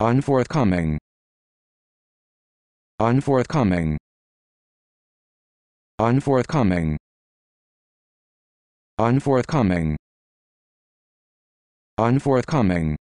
unforthcoming unforthcoming unforthcoming unforthcoming unforthcoming